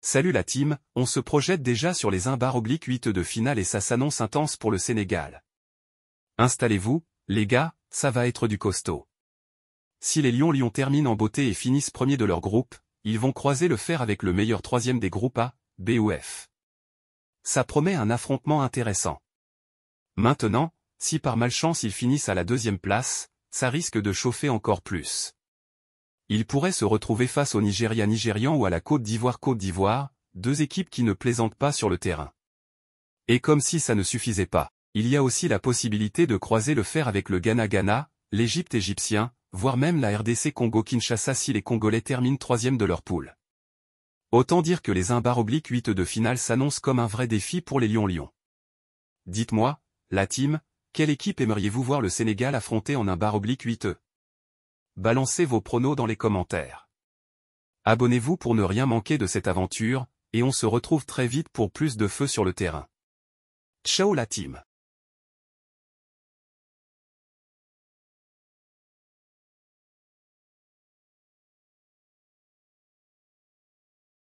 Salut la team, on se projette déjà sur les 1 oblique 8 de finale et ça s'annonce intense pour le Sénégal. Installez-vous, les gars, ça va être du costaud. Si les Lions Lions terminent en beauté et finissent premier de leur groupe, ils vont croiser le fer avec le meilleur troisième des groupes A, B ou F. Ça promet un affrontement intéressant. Maintenant, si par malchance ils finissent à la deuxième place, ça risque de chauffer encore plus il pourrait se retrouver face au Nigeria-Nigérian ou à la Côte d'Ivoire-Côte d'Ivoire, deux équipes qui ne plaisantent pas sur le terrain. Et comme si ça ne suffisait pas, il y a aussi la possibilité de croiser le fer avec le Ghana-Ghana, l'Égypte égyptien, voire même la RDC Congo-Kinshasa si les Congolais terminent troisième de leur poule. Autant dire que les 1 oblique 8 de finale s'annoncent comme un vrai défi pour les Lions-Lions. Dites-moi, la team, quelle équipe aimeriez-vous voir le Sénégal affronter en 1 oblique 8 balancez vos pronos dans les commentaires. Abonnez-vous pour ne rien manquer de cette aventure, et on se retrouve très vite pour plus de feu sur le terrain. Ciao la team